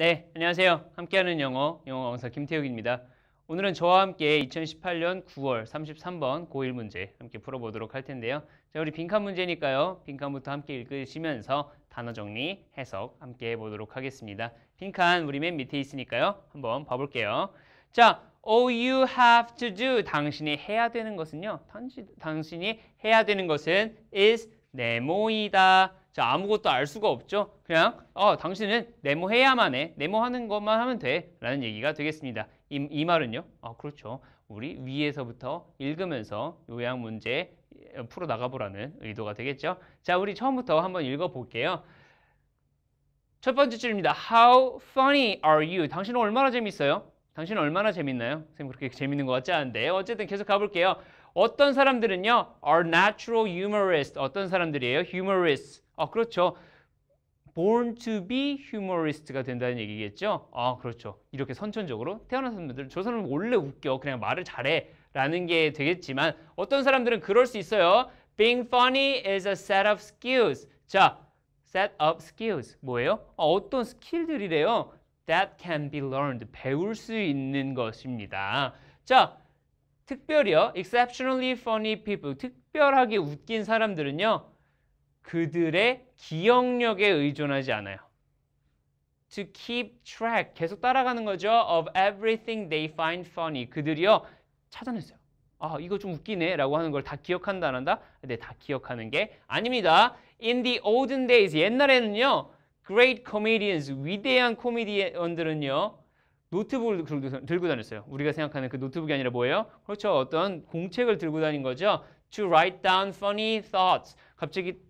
네, 안녕하세요. 함께하는 영어, 영어 강사 김태욱입니다. 오늘은 저와 함께 2018년 9월 33번 고1 문제 함께 풀어보도록 할 텐데요. 자, 우리 빈칸 문제니까요. 빈칸부터 함께 읽으시면서 단어 정리, 해석 함께 해보도록 하겠습니다. 빈칸 우리 맨 밑에 있으니까요. 한번 봐볼게요. 자, all you have to do, 당신이 해야 되는 것은요. 당신이 해야 되는 것은 is 네모이다. 자, 아무것도 알 수가 없죠. 그냥 어, 당신은 네모해야만 해. 네모하는 것만 하면 돼. 라는 얘기가 되겠습니다. 이, 이 말은요. 아, 그렇죠. 우리 위에서부터 읽으면서 요양 문제 어, 풀어 나가보라는 의도가 되겠죠. 자, 우리 처음부터 한번 읽어볼게요. 첫 번째 줄입니다. How funny are you? 당신은 얼마나 재밌어요? 당신은 얼마나 재밌나요? 선생님 그렇게 재밌는 것 같지 않은데 어쨌든 계속 가볼게요. 어떤 사람들은요. are natural humorist 어떤 사람들이에요? humorist 아, 그렇죠. born to be humorist가 된다는 얘기겠죠? 아, 그렇죠. 이렇게 선천적으로 태어난 사람들, 저 사람은 원래 웃겨. 그냥 말을 잘해. 라는 게 되겠지만 어떤 사람들은 그럴 수 있어요. being funny is a set of skills. 자, set of skills. 뭐예요? 아, 어떤 스킬들이래요? that can be learned. 배울 수 있는 것입니다. 자, 특별히요. exceptionally funny people. 특별하게 웃긴 사람들은요. 그들의 기억력에 의존하지 않아요. To keep track 계속 따라가는 거죠. Of everything they find funny 그들이요 찾아냈어요. 아 이거 좀 웃기네라고 하는 걸 다 기억한다 안 한다? 근다 네, 기억하는 게 아닙니다. In the olden days 옛날에는요 great comedians 위대한 코미디언들은요 노트북을 들고 다녔어요. 우리가 생각하는 그 노트북이 아니라 뭐예요? 그렇죠. 어떤 공책을 들고 다닌 거죠. To write down funny thoughts. 갑자기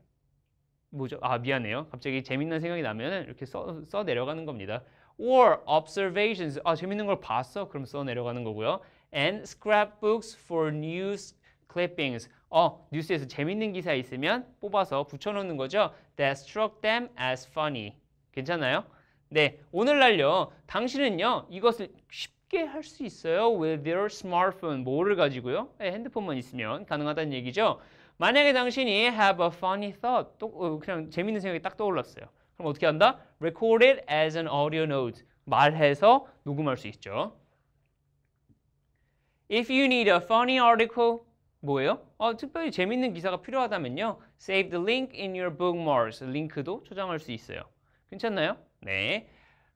뭐죠? 아 미안해요. 갑자기 재밌는 생각이 나면 이렇게 써, 써 내려가는 겁니다. Or observations. 아 재밌는 걸 봤어? 그럼 써 내려가는 거고요. And scrapbooks for news clippings. 어 뉴스에서 재밌는 기사 있으면 뽑아서 붙여놓는 거죠. That struck them as funny. 괜찮아요? 네, 오늘날요. 당신은요 이것을 쉽게 할 수 있어요. With your smartphone. 뭐를 가지고요? 네, 핸드폰만 있으면 가능하다는 얘기죠. 만약에 당신이 have a funny thought, 또, 그냥 재밌는 생각이 딱 떠올랐어요. 그럼 어떻게 한다? Record it as an audio note. 말해서 녹음할 수 있죠. If you need a funny article, 뭐예요? 어, 특별히 재밌는 기사가 필요하다면요. Save the link in your bookmarks. 링크도 초장할 수 있어요. 괜찮나요? 네.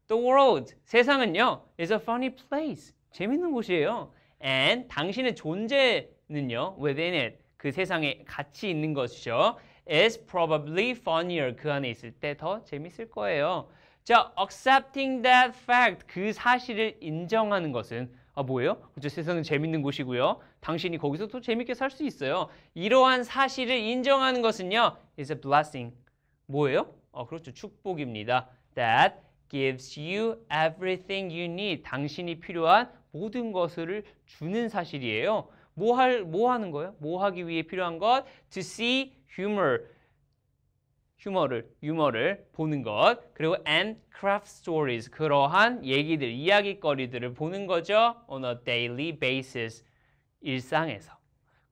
The world, 세상은요. is a funny place. 재밌는 곳이에요. And 당신의 존재는요. within it. 그 세상에 같이 있는 것이죠. is probably funnier. 그 안에 있을 때 더 재밌을 거예요. 자, accepting that fact. 그 사실을 인정하는 것은 아 뭐예요? 그죠 세상은 재밌는 곳이고요. 당신이 거기서 또 재밌게 살 수 있어요. 이러한 사실을 인정하는 것은요. is a blessing. 뭐예요? 어, 그렇죠. 축복입니다. That gives you everything you need. 당신이 필요한 모든 것을 주는 사실이에요. 뭐, 할, 뭐 하는 거예요? 뭐 하기 위해 필요한 것? To see humor. 휴머를, 유머를 보는 것. 그리고 and craft stories. 그러한 얘기들, 이야기거리들을 보는 거죠. on a daily basis. 일상에서.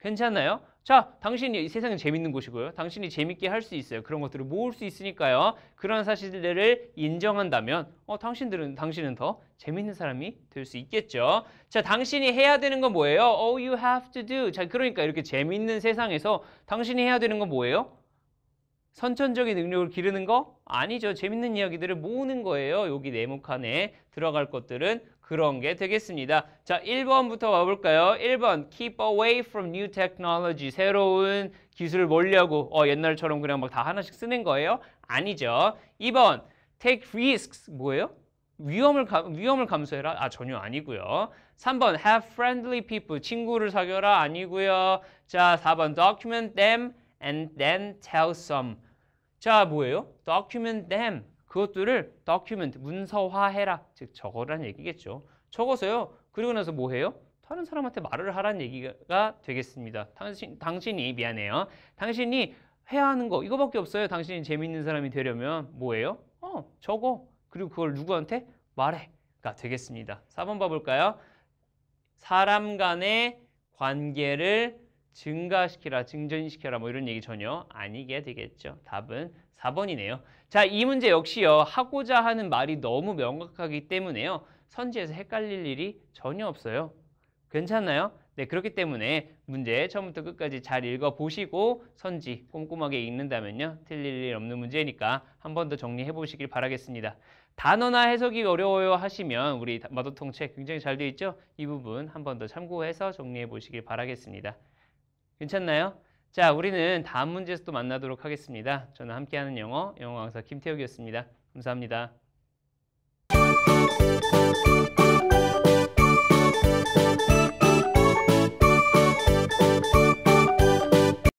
괜찮아요? 자, 당신이 이 세상은 재밌는 곳이고요. 당신이 재밌게 할 수 있어요. 그런 것들을 모을 수 있으니까요. 그런 사실들을 인정한다면 어, 당신들은 당신은 더 재밌는 사람이 될 수 있겠죠. 자, 당신이 해야 되는 건 뭐예요? All oh, you have to do. 자, 그러니까 이렇게 재밌는 세상에서 당신이 해야 되는 건 뭐예요? 선천적인 능력을 기르는 거? 아니죠. 재밌는 이야기들을 모으는 거예요. 여기 네모칸에 들어갈 것들은 그런 게 되겠습니다. 자, 1번부터 와볼까요? 1번, keep away from new technology. 새로운 기술을 몰려고 어, 옛날처럼 그냥 막 다 하나씩 쓰는 거예요? 아니죠. 2번, take risks. 뭐예요? 위험을, 감, 위험을 감수해라? 아, 전혀 아니고요. 3번, have friendly people. 친구를 사귀어라? 아니고요. 자, 4번, document them and then tell some. 자, 뭐예요? document them. 그것들을 document, 문서화해라. 즉, 적어라는 얘기겠죠. 적어서요. 그리고 나서 뭐 해요? 다른 사람한테 말을 하라는 얘기가 되겠습니다. 당신, 당신이, 미안해요. 당신이 해야 하는 거, 이거밖에 없어요. 당신이 재밌는 사람이 되려면 뭐예요? 어, 적어. 그리고 그걸 누구한테 말해. 가 되겠습니다. 4번 봐볼까요? 사람 간의 관계를 증가시키라, 증전시켜라 뭐 이런 얘기 전혀 아니게 되겠죠. 답은 4번이네요. 자, 이 문제 역시요. 하고자 하는 말이 너무 명확하기 때문에요. 선지에서 헷갈릴 일이 전혀 없어요. 괜찮나요? 네, 그렇기 때문에 문제 처음부터 끝까지 잘 읽어보시고 선지 꼼꼼하게 읽는다면요. 틀릴 일 없는 문제니까 한 번 더 정리해 보시길 바라겠습니다. 단어나 해석이 어려워요 하시면 우리 마도통책 굉장히 잘 되어 있죠? 이 부분 한 번 더 참고해서 정리해 보시길 바라겠습니다. 괜찮나요? 자, 우리는 다음 문제에서 또 만나도록 하겠습니다. 저는 함께하는 영어, 영어 강사 김태욱이었습니다. 감사합니다.